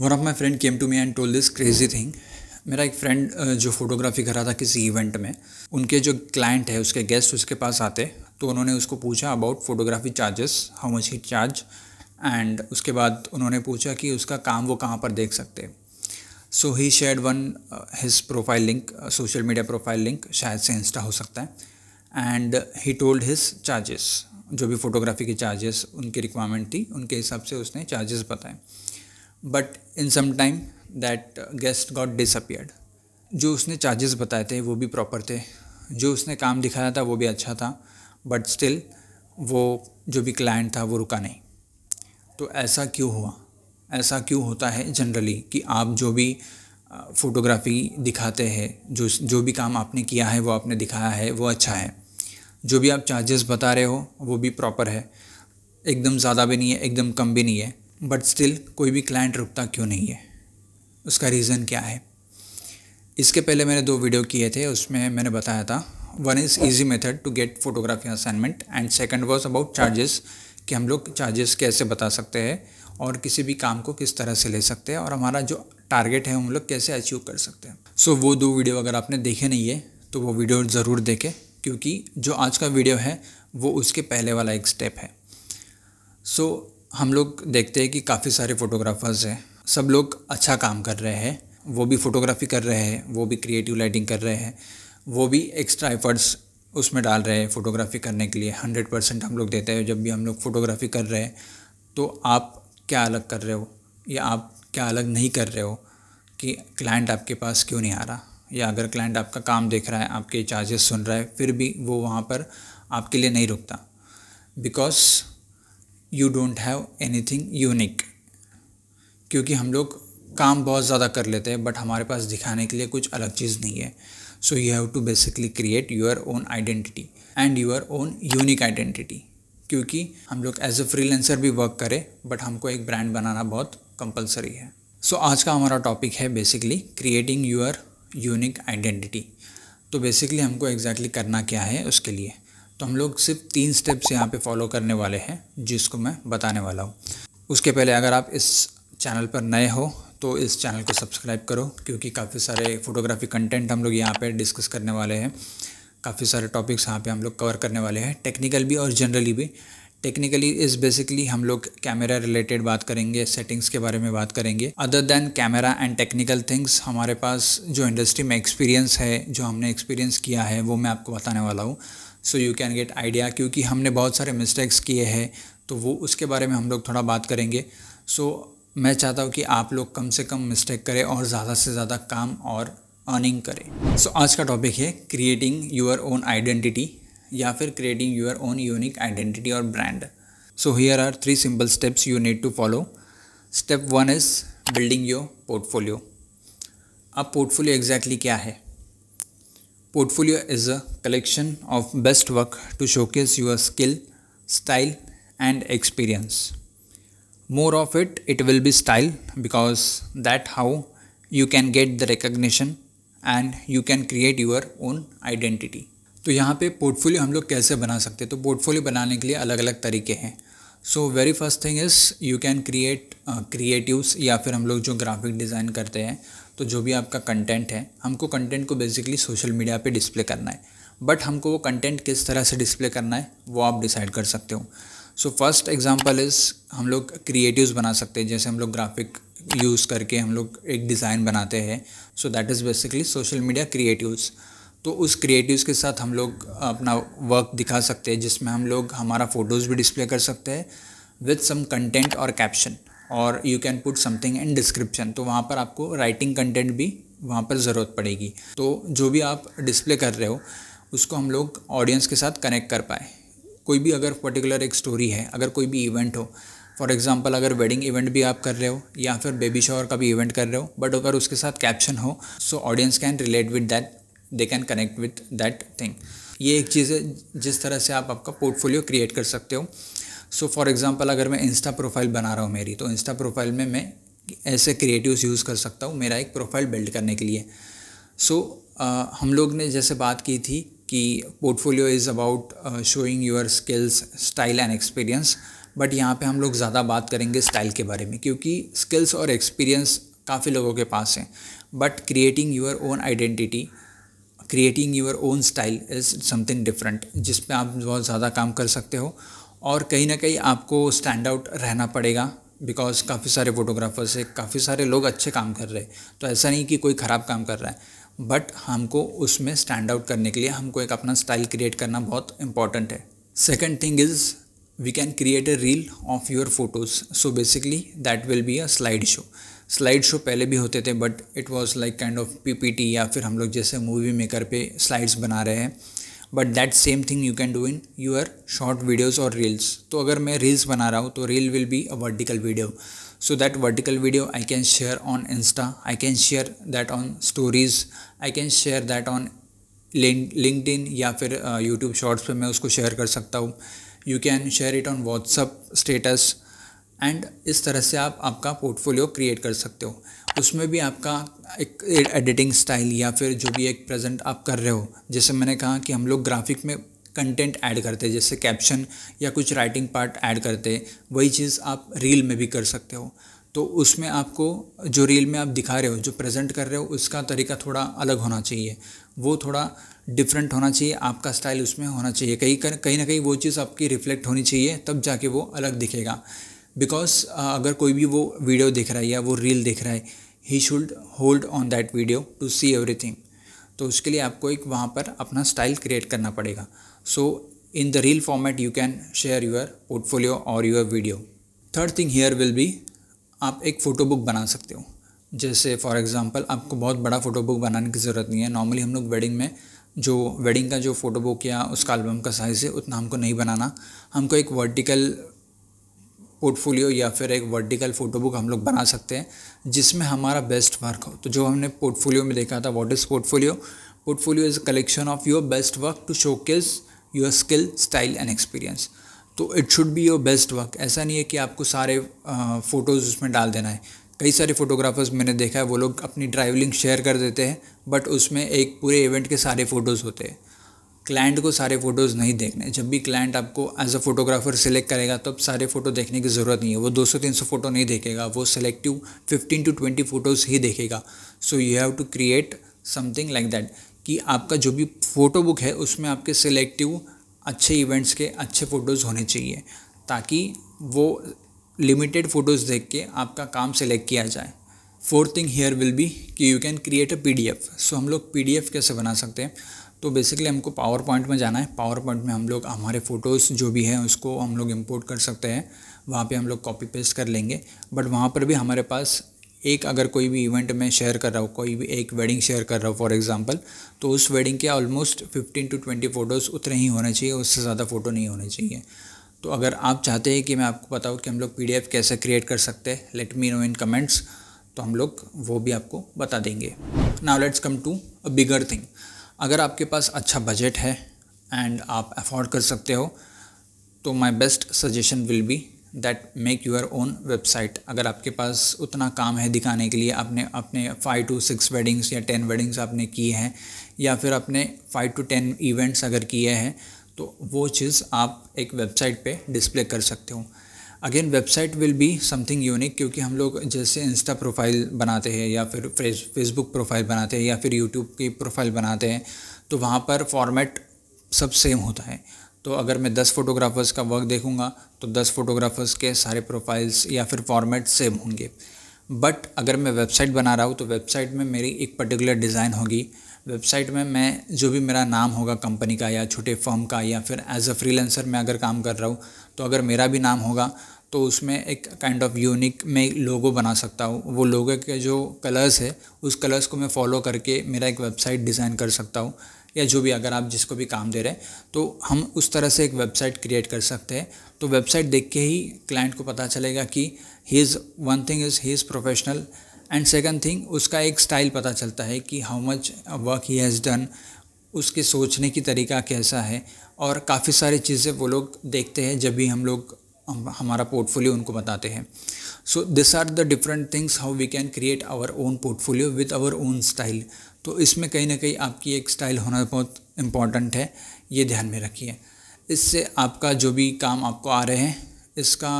One of my friend came to me and told this crazy thing मेरा एक friend जो photography कर रहा था किसी इवेंट में उनके जो क्लाइंट है उसके गेस्ट उसके पास आते तो उन्होंने उसको पूछा about photography charges how much he charge and उसके बाद उन्होंने पूछा कि उसका काम वो कहाँ पर देख सकते so he share one his profile link social media profile link शायद से इंस्टा हो सकता है and he told his charges जो भी फोटोग्राफी के चार्जेस उनकी रिक्वायरमेंट थी उनके हिसाब से उसने चार्जेस बताए but in some time that guest got disappeared जो उसने चार्जेस बताए थे वो भी प्रॉपर थे जो उसने काम दिखाया था वो भी अच्छा था बट स्टिल वो जो भी क्लाइंट था वो रुका नहीं तो ऐसा क्यों हुआ ऐसा क्यों होता है जनरली कि आप जो भी फ़ोटोग्राफी दिखाते हैं जो जो भी काम आपने किया है वो आपने दिखाया है वो अच्छा है जो भी आप चार्जेस बता रहे हो वो भी प्रॉपर है एकदम ज़्यादा भी नहीं है एकदम कम भी नहीं है बट स्टिल कोई भी क्लाइंट रुकता क्यों नहीं है उसका रीज़न क्या है इसके पहले मैंने दो वीडियो किए थे उसमें मैंने बताया था one is easy method to get photography assignment and second was about charges कि हम लोग चार्जेस कैसे बता सकते हैं और किसी भी काम को किस तरह से ले सकते हैं और हमारा जो टारगेट है हम लोग कैसे अचीव कर सकते हैं सो so, वो दो वीडियो अगर आपने देखे नहीं है तो वो वीडियो ज़रूर देखें क्योंकि जो आज का वीडियो है वो उसके पहले वाला एक स्टेप है सो so, हम लोग देखते हैं कि काफ़ी सारे फ़ोटोग्राफ़र्स हैं सब लोग अच्छा काम कर रहे हैं वो भी फ़ोटोग्राफ़ी कर रहे हैं वो भी क्रिएटिव लाइटिंग कर रहे हैं वो भी एक्स्ट्रा एफर्ट्स उसमें डाल रहे हैं फ़ोटोग्राफ़ी करने के लिए हंड्रेड परसेंट हम लोग देते हैं जब भी हम लोग फ़ोटोग्राफ़ी कर रहे हैं तो आप क्या अलग कर रहे हो या आप क्या अलग नहीं कर रहे हो कि क्लाइंट आपके पास क्यों नहीं आ रहा या अगर क्लाइंट आपका काम देख रहा है आपके चार्जेस सुन रहा है फिर भी वो वहाँ पर आपके लिए नहीं रुकता because you don't have anything unique क्योंकि हम लोग काम बहुत ज़्यादा कर लेते हैं बट हमारे पास दिखाने के लिए कुछ अलग चीज़ नहीं है so you have to basically create your own identity and your own unique identity क्योंकि हम लोग एज अ फ्रीलेंसर भी वर्क करें बट हमको एक ब्रांड बनाना बहुत कंपलसरी है सो so, आज का हमारा टॉपिक है basically creating your unique identity तो बेसिकली हमको एग्जैक्टली exactly करना क्या है उसके लिए तो हम लोग सिर्फ तीन स्टेप्स यहाँ पे फॉलो करने वाले हैं जिसको मैं बताने वाला हूँ उसके पहले अगर आप इस चैनल पर नए हो तो इस चैनल को सब्सक्राइब करो क्योंकि काफ़ी सारे फ़ोटोग्राफी कंटेंट हम लोग यहाँ पे डिस्कस करने वाले हैं काफ़ी सारे टॉपिक्स यहाँ पे हम लोग कवर करने वाले हैं टेक्निकल भी और जनरली भी टेक्निकली इज़ बेसिकली हम लोग कैमरा रिलेटेड बात करेंगे सेटिंग्स के बारे में बात करेंगे other than camera and technical things हमारे पास जो इंडस्ट्री में एक्सपीरियंस है जो हमने एक्सपीरियंस किया है वो मैं आपको बताने वाला हूँ so you can get idea क्योंकि हमने बहुत सारे मिस्टेक्स किए हैं तो वो उसके बारे में हम लोग थोड़ा बात करेंगे सो so, मैं चाहता हूँ कि आप लोग कम से कम मिस्टेक करें और ज़्यादा से ज़्यादा काम और अर्निंग करें सो so, आज का टॉपिक है क्रिएटिंग यूर ओन आइडेंटिटी या फिर creating your own unique identity और brand so here are three simple steps you need to follow step one is building your portfolio अब पोर्टफोलियो एग्जैक्टली क्या है Portfolio is a collection of best work to showcase your skill, style and experience. More of it, it will be style because that how you can get the recognition and you can create your own identity तो यहाँ पे portfolio हम लोग कैसे बना सकते हैं तो पोर्टफोलियो बनाने के लिए अलग अलग तरीके हैं so very first thing is you can create creatives या फिर हम लोग जो ग्राफिक डिज़ाइन करते हैं तो जो भी आपका कंटेंट है हमको कंटेंट को बेसिकली सोशल मीडिया पे डिस्प्ले करना है बट हमको वो कंटेंट किस तरह से डिस्प्ले करना है वो आप डिसाइड कर सकते हो सो फर्स्ट एग्जांपल इज़ हम लोग क्रिएटिव्स बना सकते हैं जैसे हम लोग ग्राफिक यूज़ करके हम लोग एक डिज़ाइन बनाते हैं so that is basically social media creatives तो उस क्रिएटिव्स के साथ हम लोग अपना वर्क दिखा सकते हैं जिसमें हम लोग हमारा फ़ोटोज़ भी डिस्प्ले कर सकते हैं विथ सम कंटेंट और कैप्शन और you can put something in description तो वहाँ पर आपको राइटिंग कंटेंट भी वहाँ पर ज़रूरत पड़ेगी तो जो भी आप डिस्प्ले कर रहे हो उसको हम लोग ऑडियंस के साथ कनेक्ट कर पाए कोई भी अगर पर्टिकुलर एक स्टोरी है अगर कोई भी इवेंट हो फॉर एग्जाम्पल अगर वेडिंग इवेंट भी आप कर रहे हो या फिर बेबी शॉवर का भी इवेंट कर रहे हो बट अगर उसके साथ कैप्शन हो so audience can relate with that they can connect with that thing ये एक चीज़ है जिस तरह से आप आपका पोर्टफोलियो क्रिएट कर सकते हो सो फॉर एग्ज़ाम्पल अगर मैं इंस्टा प्रोफाइल बना रहा हूँ मेरी तो इंस्टा प्रोफाइल में मैं ऐसे क्रिएटिव्स यूज़ कर सकता हूँ मेरा एक प्रोफाइल बिल्ड करने के लिए सो so, uh, हम लोग ने जैसे बात की थी कि portfolio is about showing your skills style and experience but यहाँ पे हम लोग ज़्यादा बात करेंगे स्टाइल के बारे में क्योंकि स्किल्स और एक्सपीरियंस काफ़ी लोगों के पास हैं but creating your own identity creating your own style is something different जिस पे आप बहुत ज़्यादा काम कर सकते हो और कहीं ना कहीं आपको स्टैंड आउट रहना पड़ेगा बिकॉज काफ़ी सारे फोटोग्राफर्स है काफ़ी सारे लोग अच्छे काम कर रहे हैं तो ऐसा नहीं कि कोई ख़राब काम कर रहा है बट हमको उसमें स्टैंड आउट करने के लिए हमको एक अपना स्टाइल क्रिएट करना बहुत इंपॉर्टेंट है second thing is we can create a reel of your photos so basically that will be a slide show slide show पहले भी होते थे but it was like kind of PPT या फिर हम लोग जैसे मूवी मेकर पे स्लाइड्स बना रहे हैं but that same thing you can do in your short videos और रील्स तो अगर मैं रील्स बना रहा हूँ तो reel will be a vertical video so that vertical video I can share on Insta I can share that on stories I can share that on LinkedIn या फिर यूट्यूब शॉर्ट्स पर मैं उसको share कर सकता हूँ you can share it on WhatsApp status and इस तरह से आप आपका पोर्टफोलियो क्रिएट कर सकते हो उसमें भी आपका एक एडिटिंग स्टाइल या फिर जो भी एक प्रेजेंट आप कर रहे हो जैसे मैंने कहा कि हम लोग ग्राफिक में कंटेंट ऐड करते हैं जैसे कैप्शन या कुछ राइटिंग पार्ट ऐड करते वही चीज़ आप रील में भी कर सकते हो तो उसमें आपको जो रील में आप दिखा रहे हो जो प्रेजेंट कर रहे हो उसका तरीका थोड़ा अलग होना चाहिए वो थोड़ा डिफरेंट होना चाहिए आपका स्टाइल उसमें होना चाहिए कहीं कहीं ना कहीं वो चीज़ आपकी रिफ्लेक्ट होनी चाहिए तब जाके वो अलग दिखेगा बिकॉज uh, अगर कोई भी वो वीडियो देख रहा है या वो रील देख रहा है he should hold on that video to see everything तो उसके लिए आपको एक वहाँ पर अपना स्टाइल क्रिएट करना पड़ेगा so in the reel format you can share your portfolio और your video third thing here will be आप एक फ़ोटो बुक बना सकते हो जैसे फॉर एग्ज़ाम्पल आपको बहुत बड़ा फ़ोटो बुक बनाने की ज़रूरत नहीं है नॉर्मली हम लोग वेडिंग में जो वेडिंग का जो फ़ोटो बुक या उसका एल्बम का साइज़ है उतना हमको नहीं बनाना हमको एक वर्टिकल पोर्टफोलियो या फिर एक वर्टिकल फ़ोटो बुक हम लोग बना सकते हैं जिसमें हमारा बेस्ट वर्क हो तो जो हमने पोर्टफोलियो में देखा था what is portfolio portfolio is collection of your best work to case your skill style and experience तो it should be your best work ऐसा नहीं है कि आपको सारे फ़ोटोज़ उसमें डाल देना है कई सारे फ़ोटोग्राफ़र्स मैंने देखा है वो लोग अपनी ड्राइवलिंग शेयर कर देते हैं बट उसमें एक पूरे इवेंट के सारे फ़ोटोज़ होते हैं क्लाइंट को सारे फ़ोटोज़ नहीं देखने जब भी क्लाइंट आपको एज अ फोटोग्राफर सेलेक्ट करेगा तब तो सारे फ़ोटो देखने की ज़रूरत नहीं है वो 200-300 फ़ोटो नहीं देखेगा वो सेलेक्टिव 15 टू 20 फ़ोटोज़ ही देखेगा so you have to create something like that कि आपका जो भी फ़ोटो बुक है उसमें आपके सेलेक्टिव अच्छे इवेंट्स के अच्छे फ़ोटोज़ होने चाहिए ताकि वो लिमिटेड फ़ोटोज़ देख के आपका काम सेलेक्ट किया जाए fourth thing here will be कि you can create a P so हम लोग पी कैसे बना सकते हैं तो बेसिकली हमको पावर पॉइंट में जाना है पावर पॉइंट में हम लोग हमारे फ़ोटोज़ जो भी हैं उसको हम लोग इम्पोर्ट कर सकते हैं वहाँ पे हम लोग कॉपी पेस्ट कर लेंगे बट वहाँ पर भी हमारे पास एक अगर कोई भी इवेंट में शेयर कर रहा हूँ कोई भी एक वेडिंग शेयर कर रहा हूँ फॉर एग्जांपल तो उस वेडिंग के ऑलमोस्ट 15 टू 20 फ़ोटोज़ उतने ही होने चाहिए उससे ज़्यादा फ़ोटो नहीं होने चाहिए तो अगर आप चाहते हैं कि मैं आपको बताऊँ कि हम लोग पी कैसे क्रिएट कर सकते हैं let me know in comments तो हम लोग वो भी आपको बता देंगे now let's come to a bigger thing अगर आपके पास अच्छा बजट है एंड आप अफोर्ड कर सकते हो तो my best suggestion will be that make your own website अगर आपके पास उतना काम है दिखाने के लिए आपने अपने फ़ाइव टू सिक्स वेडिंग्स या टेन वेडिंग्स आपने किए हैं या फिर आपने फ़ाइव टू टेन इवेंट्स अगर किए हैं तो वो चीज़ आप एक वेबसाइट पे डिस्प्ले कर सकते हो again website will be something unique क्योंकि हम लोग जैसे इंस्टा प्रोफाइल बनाते हैं या फिर फेसबुक प्रोफाइल बनाते हैं या फिर यूट्यूब की प्रोफाइल बनाते हैं तो वहाँ पर फॉर्मेट सब सेम होता है तो अगर मैं दस फोटोग्राफर्स का वर्क देखूँगा तो दस फोटोग्राफर्स के सारे प्रोफाइल्स या फिर फॉर्मेट सेम होंगे बट अगर मैं वेबसाइट बना रहा हूँ तो वेबसाइट में मेरी एक पर्टिकुलर डिज़ाइन होगी वेबसाइट में मैं जो भी मेरा नाम होगा कंपनी का या छोटे फर्म का या फिर एज अ फ्रीलेंसर मैं अगर काम कर रहा हूँ तो अगर मेरा भी नाम होगा तो उसमें एक काइंड ऑफ यूनिक मैं लोगो बना सकता हूँ वो लोगो के जो कलर्स है उस कलर्स को मैं फॉलो करके मेरा एक वेबसाइट डिज़ाइन कर सकता हूँ या जो भी अगर आप जिसको भी काम दे रहे हैं तो हम उस तरह से एक वेबसाइट क्रिएट कर सकते हैं तो वेबसाइट देख के ही क्लाइंट को पता चलेगा कि he is one thing is he is professional and second thing उसका एक स्टाइल पता चलता है कि how much work he has done उसके सोचने की तरीका कैसा है और काफ़ी सारी चीज़ें वो लोग देखते हैं जब भी हम लोग हमारा पोर्टफोलियो उनको बताते हैं so this are the different things how we can create our own portfolio with our own style तो इसमें कहीं ना कहीं आपकी एक स्टाइल होना बहुत इम्पॉर्टेंट है ये ध्यान में रखिए इससे आपका जो भी काम आपको आ रहे हैं इसका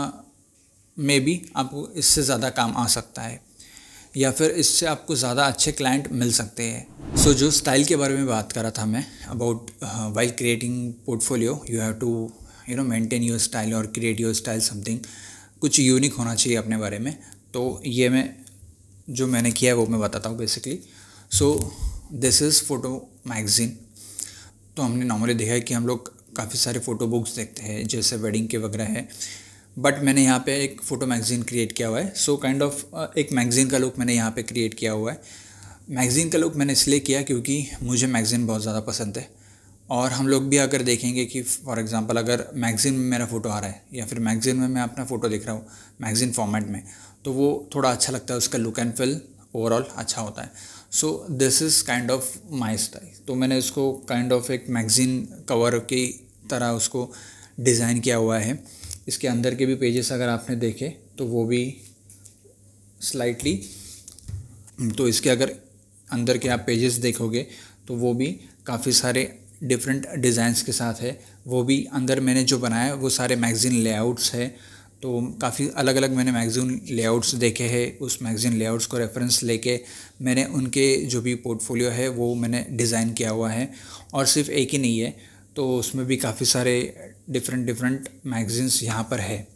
मे भी आपको इससे ज़्यादा काम आ सकता है या फिर इससे आपको ज़्यादा अच्छे क्लाइंट मिल सकते हैं सो so, जो स्टाइल के बारे में बात कर रहा था मैं about while creating portfolio you have to you know maintain your style और क्रिएट योर स्टाइल समथिंग कुछ यूनिक होना चाहिए अपने बारे में तो ये मैं जो मैंने किया है वो मैं बताता हूँ basically so this is photo magazine तो हमने नॉर्मली देखा है कि हम लोग काफ़ी सारे फ़ोटो बुक्स देखते हैं जैसे वेडिंग के वगैरह है बट मैंने यहाँ पे एक फ़ोटो मैगज़ीन क्रिएट किया हुआ है सो काइंड ऑफ एक मैगज़ीन का लुक मैंने यहाँ पे क्रिएट किया हुआ है मैगज़ीन का लुक मैंने इसलिए किया क्योंकि मुझे मैगज़ीन बहुत ज़्यादा पसंद है और हम लोग भी अगर देखेंगे कि फॉर एग्ज़ाम्पल अगर मैगज़ीन में मेरा फ़ोटो आ रहा है या फिर मैगज़ीन में मैं अपना फ़ोटो देख रहा हूँ मैगज़ीन फॉर्मेट में तो वो थोड़ा अच्छा लगता है उसका लुक एंड फिल ओवरऑल अच्छा होता है so this is kind of my style तो मैंने इसको काइंड kind ऑफ of एक मैगज़ीन कवर की तरह उसको डिज़ाइन किया हुआ है इसके अंदर के भी पेजेस अगर आपने देखे तो वो भी स्लाइटली तो इसके अगर अंदर के आप पेजेस देखोगे तो वो भी काफ़ी सारे डिफरेंट डिज़ाइंस के साथ है वो भी अंदर मैंने जो बनाया वो सारे मैगज़ीन लेआउट्स है तो काफ़ी अलग अलग मैंने मैगज़ीन लेआउट्स देखे हैं उस मैगज़ीन लेआउट्स को रेफरेंस लेके मैंने उनके जो भी पोर्टफोलियो है वो मैंने डिज़ाइन किया हुआ है और सिर्फ एक ही नहीं है तो उसमें भी काफ़ी सारे डिफरेंट डिफरेंट मैगज़ीन्स यहाँ पर है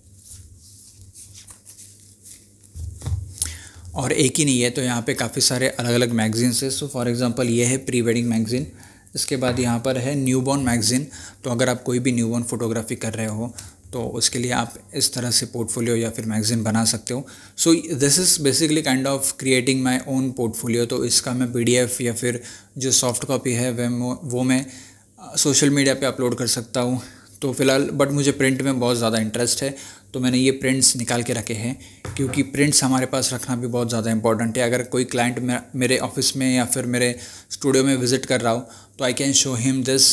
और एक ही नहीं है तो यहाँ पे काफ़ी सारे अलग अलग मैगज़ीन्स है सो फॉर एग्ज़ाम्पल ये है प्री वेडिंग मैगज़ीन इसके बाद यहाँ पर है न्यू बॉर्न मैगज़ीन तो अगर आप कोई भी न्यू बॉर्न फोटोग्राफी कर रहे हो तो उसके लिए आप इस तरह से पोर्टफोलियो या फिर मैगज़ीन बना सकते हो so this is basically kind of creating my own portfolio तो इसका मैं पी या फिर जो सॉफ्ट कॉपी है वह वो मैं सोशल मीडिया पे अपलोड कर सकता हूँ तो फ़िलहाल बट मुझे प्रिंट में बहुत ज़्यादा इंटरेस्ट है तो मैंने ये प्रिंट्स निकाल के रखे हैं क्योंकि प्रिंट्स हमारे पास रखना भी बहुत ज़्यादा इंपॉर्टेंट है अगर कोई क्लाइंट मेरे ऑफिस में या फिर मेरे स्टूडियो में विज़िट कर रहा हो तो I can show him this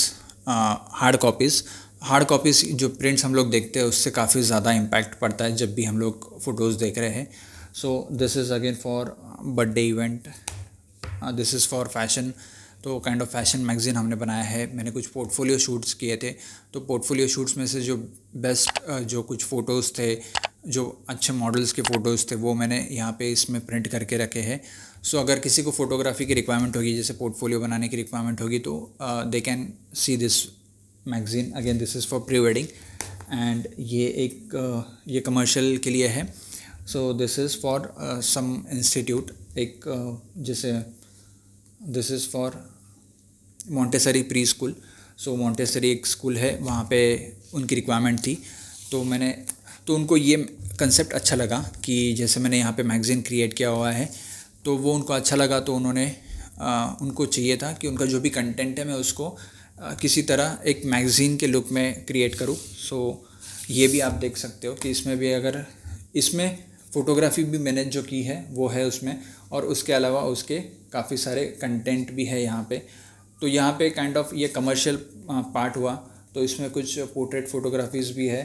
hard copies hard copies जो प्रिंट्स हम लोग देखते हैं उससे काफ़ी ज़्यादा इम्पैक्ट पड़ता है जब भी हम लोग फ़ोटोज़ देख रहे हैं so this is again for birthday event this is for fashion तो काइंड ऑफ फैशन मैगज़ीन हमने बनाया है मैंने कुछ पोर्टफोलियो शूट्स किए थे तो पोर्टफोलियो शूट्स में से जो बेस्ट जो कुछ फ़ोटोज़ थे जो अच्छे मॉडल्स के फ़ोटोज़ थे वो मैंने यहाँ पे इसमें प्रिंट करके रखे हैं सो अगर किसी को फ़ोटोग्राफी की रिक्वायरमेंट होगी जैसे पोर्टफोलियो बनाने की रिक्वायरमेंट होगी तो they can see this magazine again this is for pre wedding and ये एक ये कमर्शियल के लिए है so this is for some institute एक जैसे this is for Montessori pre school so Montessori एक स्कूल है वहाँ पे उनकी रिक्वायरमेंट थी तो मैंने तो उनको ये कंसेप्ट अच्छा लगा कि जैसे मैंने यहाँ पे मैगज़ीन क्रिएट किया हुआ है तो वो उनको अच्छा लगा तो उन्होंने आ, उनको चाहिए था कि उनका जो भी कंटेंट है मैं उसको आ, किसी तरह एक मैगज़ीन के लुक में क्रिएट करूँ सो ये भी आप देख सकते हो कि इसमें भी अगर इसमें फ़ोटोग्राफी भी मैंने जो की है वो है उसमें और उसके अलावा उसके काफ़ी सारे कंटेंट भी है यहाँ पे तो यहाँ पे काइंड kind ऑफ of ये कमर्शियल पार्ट हुआ तो इसमें कुछ पोर्ट्रेट फ़ोटोग्राफीज़ भी है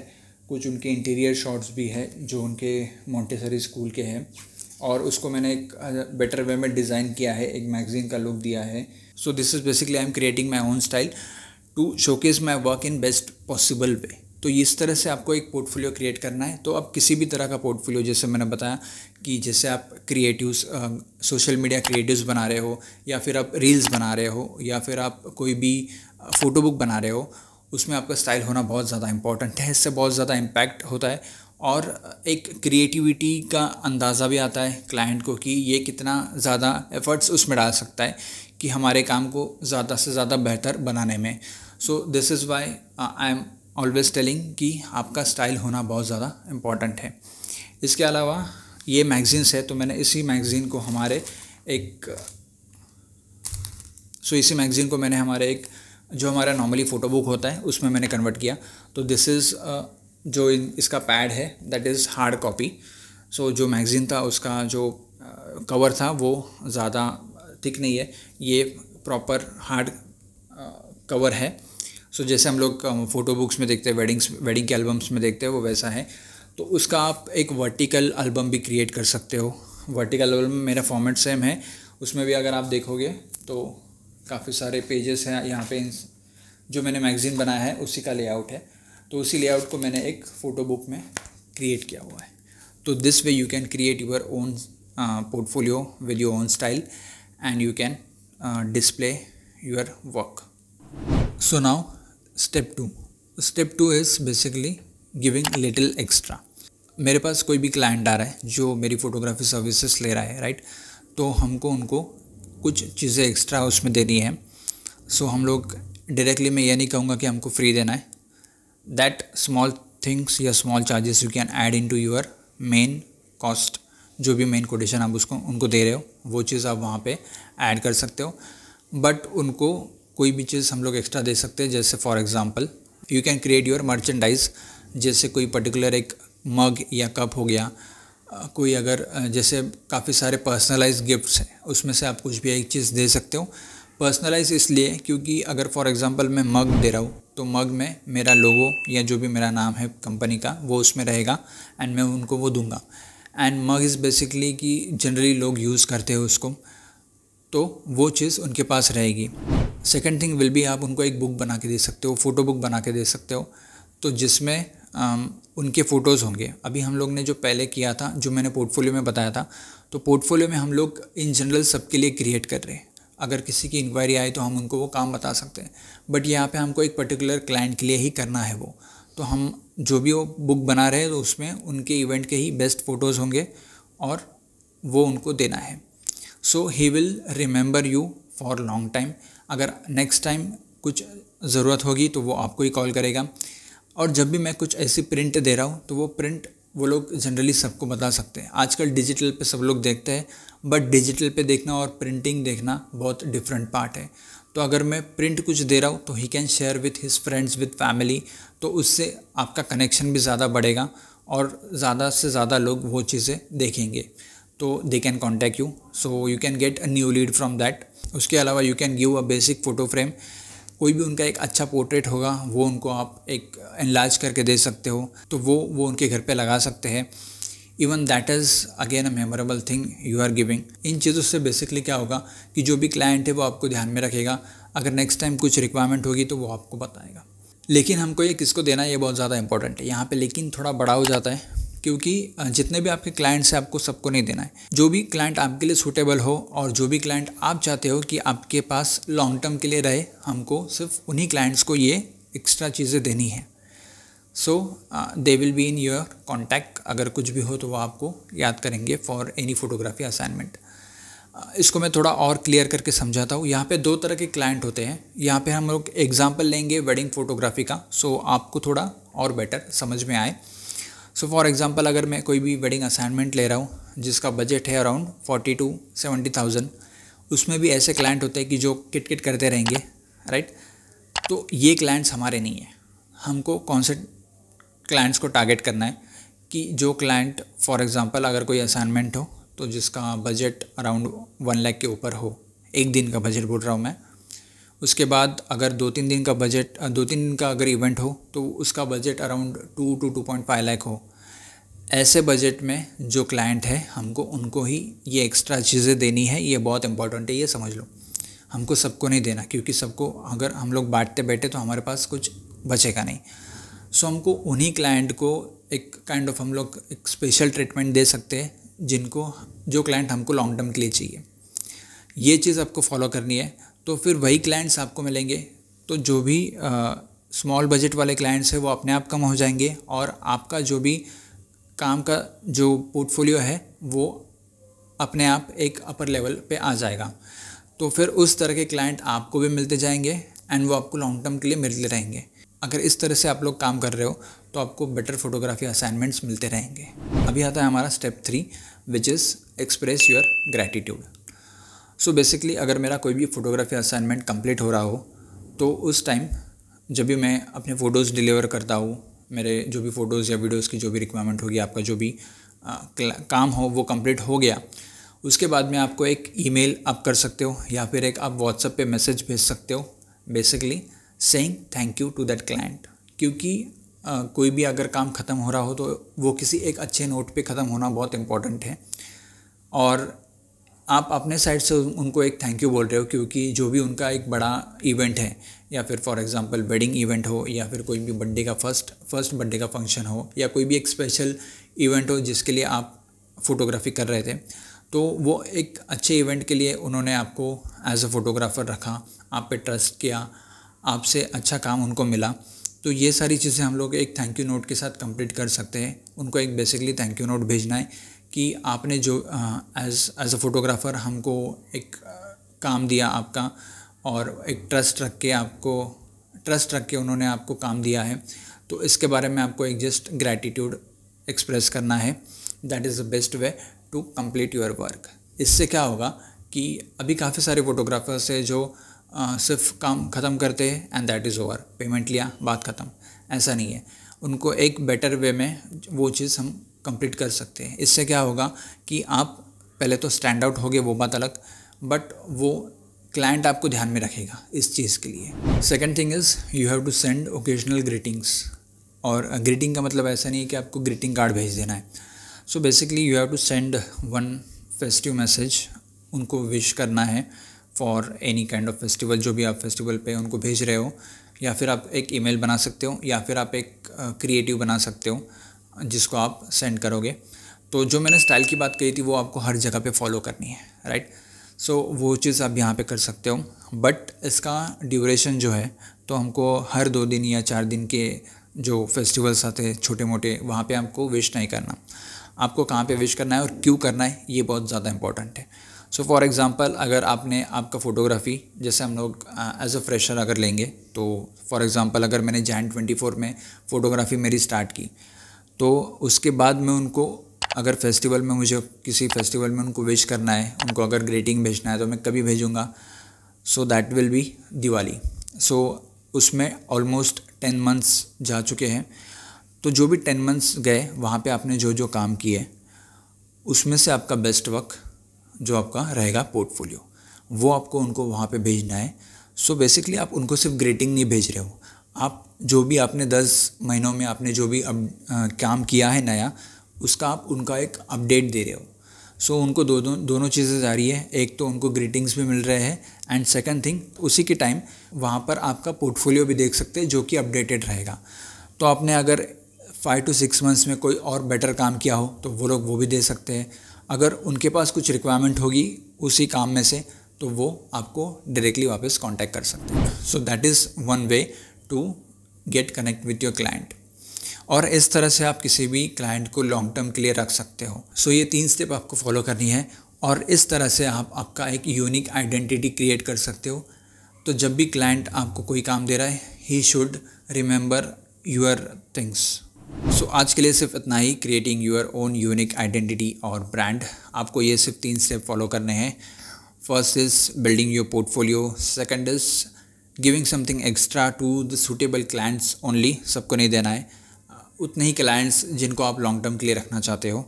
कुछ उनके इंटीरियर शॉट्स भी है जो उनके मोंटेसरी स्कूल के हैं और उसको मैंने एक बेटर वे में डिज़ाइन किया है एक मैगज़ीन का लुक दिया है so this is basically I am creating my own style to showcase my work in best possible way तो इस तरह से आपको एक पोर्टफोलियो क्रिएट करना है तो आप किसी भी तरह का पोर्टफोलियो जैसे मैंने बताया कि जैसे आप क्रिएटिव्स सोशल मीडिया क्रिएटिव्स बना रहे हो या फिर आप रील्स बना रहे हो या फिर आप कोई भी फ़ोटो बुक बना रहे हो उसमें आपका स्टाइल होना बहुत ज़्यादा इंपॉर्टेंट है इससे बहुत ज़्यादा इम्पैक्ट होता है और एक क्रिएटिविटी का अंदाज़ा भी आता है क्लाइंट को कि ये कितना ज़्यादा एफर्ट्स उसमें डाल सकता है कि हमारे काम को ज़्यादा से ज़्यादा बेहतर बनाने में so this is why I am always telling कि आपका स्टाइल होना बहुत ज़्यादा इम्पॉर्टेंट है इसके अलावा ये मैगज़ीन्स है तो मैंने इसी मैगज़ीन को हमारे एक सो इसी मैगज़ीन को मैंने हमारे एक जो हमारा नॉर्मली फ़ोटो बुक होता है उसमें मैंने कन्वर्ट किया तो दिस इज़ uh, जो इन इसका पैड है that is hard copy so जो मैगज़ीन था उसका जो कवर uh, था वो ज़्यादा थिक uh, नहीं है ये प्रॉपर हार्ड कवर है सो so, जैसे हम लोग फ़ोटो बुक्स में देखते हैं वेडिंग्स वेडिंग के एल्बम्स में देखते हैं वो वैसा है तो उसका आप एक वर्टिकल एल्बम भी क्रिएट कर सकते हो वर्टिकल एल्बम में मेरा फॉर्मेट सेम है उसमें भी अगर आप देखोगे तो काफ़ी सारे पेजेस हैं यहाँ पे जो मैंने मैगज़ीन बनाया है उसी का लेआउट है तो उसी लेआउट को मैंने एक फ़ोटो बुक में क्रिएट किया हुआ है तो this way you can create your own portfolio with your own style and you can display your work so now step two step two is basically giving little extra मेरे पास कोई भी client आ रहा है जो मेरी फ़ोटोग्राफी सर्विसेज ले रहा है राइट तो हमको उनको कुछ चीज़ें एक्स्ट्रा उसमें देनी है सो so, हम लोग डायरेक्टली मैं ये नहीं कहूँगा कि हमको फ्री देना है दैट स्मॉल थिंग्स या small charges you can add into your main cost जो भी मेन कोटेशन आप उसको उनको दे रहे हो वो चीज़ आप वहाँ पे ऐड कर सकते हो बट उनको कोई भी चीज़ हम लोग एक्स्ट्रा दे सकते हैं जैसे for example you can create your merchandise जैसे कोई पर्टिकुलर एक मग या कप हो गया कोई अगर जैसे काफ़ी सारे पर्सनलाइज गिफ्ट्स हैं उसमें से आप कुछ भी एक चीज़ दे सकते हो पर्सनलाइज इसलिए क्योंकि अगर फॉर एग्ज़ाम्पल मैं मग दे रहा हूँ तो मग में मेरा लोगो या जो भी मेरा नाम है कंपनी का वो उसमें रहेगा एंड मैं उनको वो दूंगा एंड मग इज़ बेसिकली कि जनरली लोग यूज़ करते हैं उसको तो वो चीज़ उनके पास रहेगी सेकेंड थिंग विल भी आप उनको एक बुक बना के दे सकते हो फ़ोटो बुक बना के दे सकते हो तो जिसमें उनके फ़ोटोज़ होंगे अभी हम लोग ने जो पहले किया था जो मैंने पोर्टफोलियो में बताया था तो पोर्टफोलियो में हम लोग इन जनरल सबके लिए क्रिएट कर रहे हैं अगर किसी की इंक्वायरी आए तो हम उनको वो काम बता सकते हैं बट यहाँ पे हमको एक पर्टिकुलर क्लाइंट के लिए ही करना है वो तो हम जो भी वो बुक बना रहे हैं तो उसमें उनके इवेंट के ही बेस्ट फ़ोटोज़ होंगे और वो उनको देना है so he will remember you for long time अगर नेक्स्ट टाइम कुछ ज़रूरत होगी तो वो आपको ही कॉल करेगा और जब भी मैं कुछ ऐसी प्रिंट दे रहा हूँ तो वो प्रिंट वो लोग जनरली सबको बता सकते हैं आजकल डिजिटल पे सब लोग देखते हैं बट डिजिटल पे देखना और प्रिंटिंग देखना बहुत डिफरेंट पार्ट है तो अगर मैं प्रिंट कुछ दे रहा हूँ तो he can share with his friends with family तो उससे आपका कनेक्शन भी ज़्यादा बढ़ेगा और ज़्यादा से ज़्यादा लोग वो चीज़ें देखेंगे तो they can contact you so you can get a new lead from that उसके अलावा you can give a basic photo frame कोई भी उनका एक अच्छा पोर्ट्रेट होगा वो उनको आप एक एनलाज करके दे सकते हो तो वो वो उनके घर पे लगा सकते हैं even that is again a memorable thing you are giving इन चीज़ों से बेसिकली क्या होगा कि जो भी क्लाइंट है वो आपको ध्यान में रखेगा अगर नेक्स्ट टाइम कुछ रिक्वायरमेंट होगी तो वो आपको बताएगा लेकिन हमको ये किसको देना ये बहुत ज़्यादा इंपॉर्टेंट है यहाँ पे लेकिन थोड़ा बड़ा हो जाता है क्योंकि जितने भी आपके क्लाइंट्स हैं आपको सबको नहीं देना है जो भी क्लाइंट आपके लिए सूटेबल हो और जो भी क्लाइंट आप चाहते हो कि आपके पास लॉन्ग टर्म के लिए रहे हमको सिर्फ उन्हीं क्लाइंट्स को ये एक्स्ट्रा चीज़ें देनी है so they will be in your contact अगर कुछ भी हो तो वो आपको याद करेंगे फॉर एनी फोटोग्राफी असाइनमेंट इसको मैं थोड़ा और क्लियर करके समझाता हूँ यहाँ पे दो तरह के क्लाइंट होते हैं यहाँ पे हम लोग एग्जांपल लेंगे वेडिंग फोटोग्राफी का सो आपको थोड़ा और बेटर समझ में आए सो फॉर एग्ज़ाम्पल अगर मैं कोई भी वेडिंग असाइनमेंट ले रहा हूँ जिसका बजट है around forty to seventy thousand उसमें भी ऐसे क्लाइंट होते हैं कि जो किट किट करते रहेंगे राइट तो ये क्लाइंट्स हमारे नहीं हैं हमको कौन से क्लाइंट्स को टारगेट करना है कि जो क्लाइंट फॉर एग्ज़ाम्पल अगर कोई असाइनमेंट हो तो जिसका बजट अराउंड वन लैख के ऊपर हो एक दिन का बजट बोल रहा हूँ मैं उसके बाद अगर दो तीन दिन का बजट दो तीन दिन का अगर इवेंट हो तो उसका budget around two to two point five lakh हो ऐसे बजट में जो क्लाइंट है हमको उनको ही ये एक्स्ट्रा चीज़ें देनी है ये बहुत इंपॉर्टेंट है ये समझ लो हमको सबको नहीं देना क्योंकि सबको अगर हम लोग बांटते बैठे तो हमारे पास कुछ बचेगा नहीं सो हमको उन्हीं क्लाइंट को एक काइंड ऑफ हम लोग एक स्पेशल ट्रीटमेंट दे सकते हैं जिनको जो क्लाइंट हमको लॉन्ग टर्म के लिए चाहिए ये चीज़ आपको फॉलो करनी है तो फिर वही क्लाइंट्स आपको मिलेंगे तो जो भी स्मॉल बजट वाले क्लाइंट्स हैं वो अपने आप कम हो जाएंगे और आपका जो भी काम का जो पोर्टफोलियो है वो अपने आप एक अपर लेवल पे आ जाएगा तो फिर उस तरह के क्लाइंट आपको भी मिलते जाएंगे एंड वो आपको लॉन्ग टर्म के लिए मिलते रहेंगे अगर इस तरह से आप लोग काम कर रहे हो तो आपको बेटर फोटोग्राफी असाइनमेंट्स मिलते रहेंगे अभी आता है हमारा step three which is express your gratitude so so basically अगर मेरा कोई भी फ़ोटोग्राफी असाइनमेंट कंप्लीट हो रहा हो तो उस टाइम जब भी मैं अपने फ़ोटोज़ डिलीवर करता हूँ मेरे जो भी फ़ोटोज़ या वीडियोज़ की जो भी रिक्वायरमेंट होगी आपका जो भी आ, काम हो वो कंप्लीट हो गया उसके बाद में आपको एक ईमेल आप कर सकते हो या फिर एक आप व्हाट्सएप पे मैसेज भेज सकते हो basically saying thank you to that client क्योंकि आ, कोई भी अगर काम ख़त्म हो रहा हो तो वो किसी एक अच्छे नोट पे ख़त्म होना बहुत इम्पॉर्टेंट है और आप अपने साइड से उनको एक थैंक यू बोल रहे हो क्योंकि जो भी उनका एक बड़ा इवेंट है या फिर फॉर एग्जांपल वेडिंग इवेंट हो या फिर कोई भी बर्थडे का फर्स्ट फर्स्ट बर्थडे का फंक्शन हो या कोई भी एक स्पेशल इवेंट हो जिसके लिए आप फ़ोटोग्राफी कर रहे थे तो वो एक अच्छे इवेंट के लिए उन्होंने आपको एज अ फ़ोटोग्राफ़र रखा आप पे ट्रस्ट किया आपसे अच्छा काम उनको मिला तो ये सारी चीज़ें हम लोग एक थैंक यू नोट के साथ कंप्लीट कर सकते हैं उनको एक बेसिकली थैंक यू नोट भेजना है कि आपने जो एज एज अ फ़ोटोग्राफ़र हमको एक काम दिया आपका और एक ट्रस्ट रख के आपको ट्रस्ट रख के उन्होंने आपको काम दिया है तो इसके बारे में आपको एक जस्ट ग्रैटिट्यूड एक्सप्रेस करना है that is the best way to complete your work इससे क्या होगा कि अभी काफ़ी सारे फोटोग्राफर्स है जो आ, सिर्फ काम ख़त्म करते हैं and that is over payment लिया बात ख़त्म ऐसा नहीं है उनको एक बेटर वे में वो चीज़ हम कंप्लीट कर सकते हैं इससे क्या होगा कि आप पहले तो स्टैंड आउट होगे वो बात अलग बट वो क्लाइंट आपको ध्यान में रखेगा इस चीज़ के लिए second thing is you have to send occasional greetings और ग्रीटिंग का मतलब ऐसा नहीं है कि आपको ग्रीटिंग कार्ड भेज देना है so basically you have to send one festive message उनको विश करना है for any kind of festival जो भी आप फेस्टिवल पे उनको भेज रहे हो या फिर आप एक ईमेल बना सकते हो या फिर आप एक क्रिएटिव बना सकते हो जिसको आप सेंड करोगे तो जो मैंने स्टाइल की बात कही थी वो आपको हर जगह पे फॉलो करनी है राइट सो so, वो चीज़ आप यहाँ पे कर सकते हो बट इसका ड्यूरेशन जो है तो हमको हर दो दिन या चार दिन के जो फेस्टिवल्स आते हैं छोटे मोटे वहाँ पे आपको विश नहीं करना आपको कहाँ पे विश करना है और क्यों करना है ये बहुत ज़्यादा इंपॉर्टेंट है सो फॉर एग्ज़ाम्पल अगर आपने आपका फ़ोटोग्राफी जैसे हम लोग एज अ फ्रेशर अगर लेंगे तो फॉर एग्ज़ाम्पल अगर मैंने जैन ट्वेंटी फोर में फ़ोटोग्राफी मेरी स्टार्ट की तो उसके बाद में उनको अगर फेस्टिवल में मुझे किसी फेस्टिवल में उनको विश करना है उनको अगर ग्रीटिंग भेजना है तो मैं कभी भेजूँगा so that will be Diwali so उसमें ऑलमोस्ट टेन मंथ्स जा चुके हैं तो जो भी टेन मंथ्स गए वहाँ पे आपने जो जो काम किए उसमें से आपका बेस्ट वर्क जो आपका रहेगा पोर्टफोलियो वो आपको उनको वहाँ पे भेजना है सो so बेसिकली आप उनको सिर्फ ग्रेटिंग नहीं भेज रहे हो आप जो भी आपने दस महीनों में आपने जो भी अब आ, काम किया है नया उसका आप उनका एक अपडेट दे रहे हो सो so, उनको दो, दो दोनों चीज़ें जा रही है एक तो उनको ग्रीटिंग्स भी मिल रहे हैं एंड सेकंड थिंग उसी के टाइम वहाँ पर आपका पोर्टफोलियो भी देख सकते हैं जो कि अपडेटेड रहेगा तो आपने अगर फाइव टू सिक्स मंथ्स में कोई और बेटर काम किया हो तो वो लोग वो भी दे सकते हैं अगर उनके पास कुछ रिक्वायरमेंट होगी उसी काम में से तो वो आपको डायरेक्टली वापस कांटेक्ट कर सकते हैं so that is one way to get connect with your client और इस तरह से आप किसी भी क्लाइंट को लॉन्ग टर्म के लिए रख सकते हो सो so, ये तीन स्टेप आपको फॉलो करनी है और इस तरह से आप आपका एक यूनिक आइडेंटिटी क्रिएट कर सकते हो तो जब भी क्लाइंट आपको कोई काम दे रहा है he should remember your things so आज के लिए सिर्फ इतना ही creating your own unique identity और ब्रांड आपको ये सिर्फ तीन स्टेप फॉलो करने हैं first is building your portfolio second is giving something extra to the suitable clients only सबको नहीं देना है उतने ही क्लाइंट्स जिनको आप लॉन्ग टर्म के लिए रखना चाहते हो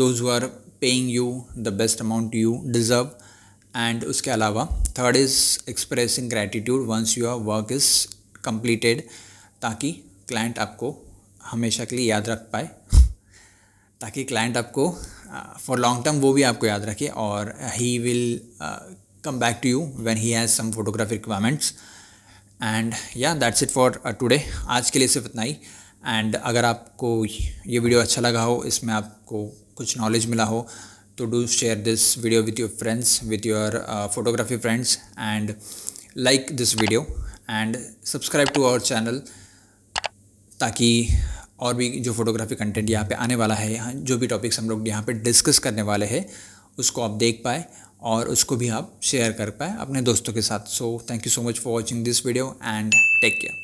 those who are paying you the best amount you deserve and उसके अलावा third is expressing gratitude once your work is completed ताकि क्लाइंट आपको हमेशा के लिए याद रख पाए ताकि क्लाइंट आपको फॉर लॉन्ग टर्म वो भी आपको याद रखे और he will come back to you when he has some photography requirements and yeah that's it for today आज के लिए सिर्फ इतना ही एंड अगर आपको ये वीडियो अच्छा लगा हो इसमें आपको कुछ नॉलेज मिला हो तो do share this video with your friends with your photography friends and like this video and subscribe to our channel ताकि और भी जो फोटोग्राफी कंटेंट यहाँ पे आने वाला है जो भी टॉपिक्स हम लोग यहाँ पे डिस्कस करने वाले हैं उसको आप देख पाए और उसको भी आप शेयर कर पाए अपने दोस्तों के साथ so thank you so much for watching this video and take care